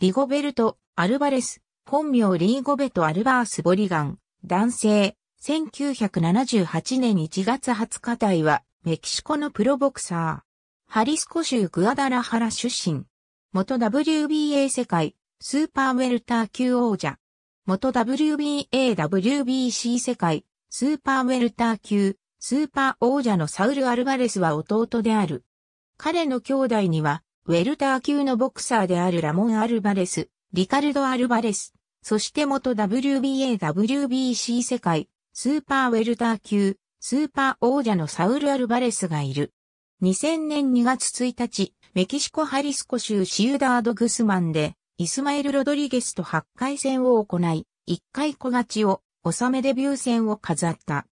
リゴベルト・アルバレス、本名リーゴベト・アルバース・ボリガン、男性、1978年1月20日体は、メキシコのプロボクサー。ハリスコ州グアダラハラ出身。元 WBA 世界、スーパーウェルター級王者。元 WBA、WBC 世界、スーパーウェルター級、スーパー王者のサウル・アルバレスは弟である。彼の兄弟には、ウェルター級のボクサーであるラモン・アルバレス、リカルド・アルバレス、そして元 WBA、WBC 世界、スーパーウェルター級、スーパー王者のサウル・アルバレスがいる。2000年2月1日、メキシコ・ハリスコ州シウダード・グスマンで、イスマエル・ロドリゲスと8回戦を行い、1回小勝ちを、納めデビュー戦を飾った。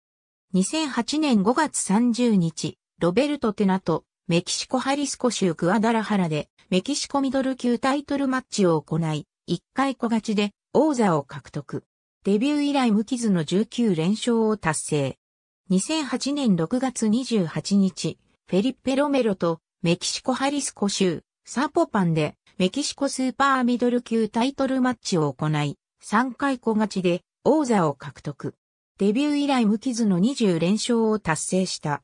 2008年5月30日、ロベルト・テナとメキシコハリスコ州クアダラハラで、メキシコミドル級タイトルマッチを行い、1回小勝ちで王座を獲得。デビュー以来無傷の19連勝を達成。2008年6月28日、フェリッペ・ロメロとメキシコハリスコ州サポパンでメキシコスーパーミドル級タイトルマッチを行い、3回小勝ちで王座を獲得。デビュー以来無傷の20連勝を達成した。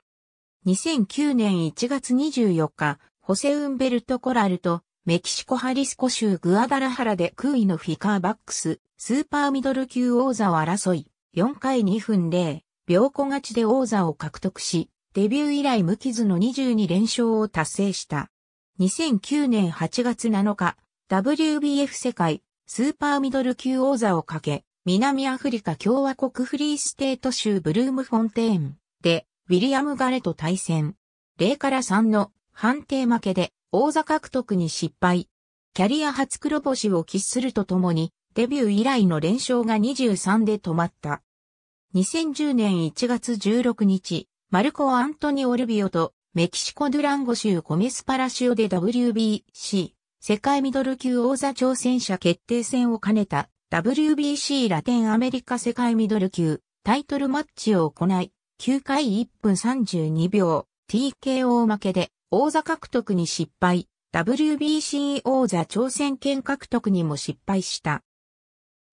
2009年1月24日、ホセウンベルト・コラルと、メキシコ・ハリスコ州グアダラハラで空位のフィカーバックス、スーパーミドル級王座を争い、4回2分0秒子勝ちで王座を獲得し、デビュー以来無傷の22連勝を達成した。2009年8月7日、WBF 世界スーパーミドル級王座をかけ、南アフリカ共和国フリーステート州ブルームフォンテーンでウィリアム・ガレと対戦。0から3の判定負けで王座獲得に失敗。キャリア初黒星を喫するとともに、デビュー以来の連勝が23で止まった。2010年1月16日、マルコ・アントニ・オルビオとメキシコ・ドゥランゴ州コメスパラシオで WBC 世界ミドル級王座挑戦者決定戦を兼ねた WBC ラテンアメリカ世界ミドル級タイトルマッチを行い、9回1分32秒、TKO 負けで王座獲得に失敗、WBC 王座挑戦権獲得にも失敗した。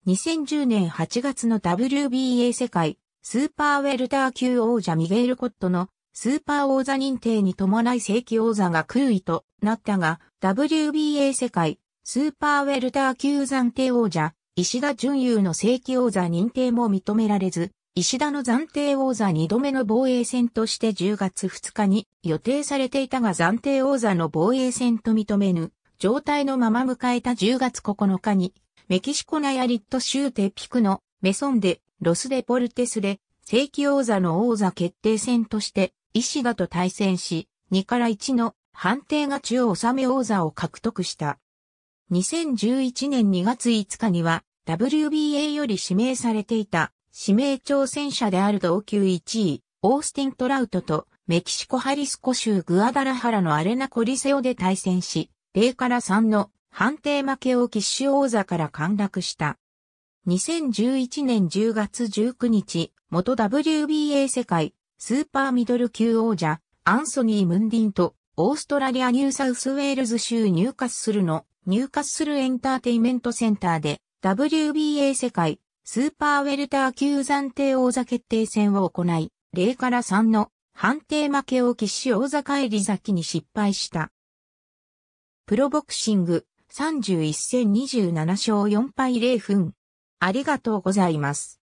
2010年8月の WBA 世界スーパーウェルター級王者ミゲール・コットのスーパー王座認定に伴い正規王座が空位となったが、WBA 世界スーパーウェルター級暫定王者石田純優の正規王座認定も認められず、石田の暫定王座2度目の防衛戦として10月2日に予定されていたが暫定王座の防衛戦と認めぬ状態のまま迎えた10月9日にメキシコナヤリット州テピクのメソンデ・ロスデポルテスで正規王座の王座決定戦として石田と対戦し2から1の判定勝ちを収め王座を獲得した。2011年2月5日には WBA より指名されていた指名挑戦者である同級1位、オースティン・トラウトとメキシコ・ハリスコ州グアダラハラのアレナ・コリセオで対戦し、0から3の判定負けをキッシュ王座から陥落した。2011年10月19日、元 WBA 世界スーパーミドル級王者アンソニー・ムンディンとオーストラリア・ニューサウスウェールズ州ニューカッスルのニューカッスルエンターテイメントセンターで WBA 世界スーパーウェルター級暫定王座決定戦を行い、0から3の判定負けを喫し王座返り先に失敗した。プロボクシング31戦27勝4敗0分。ありがとうございます。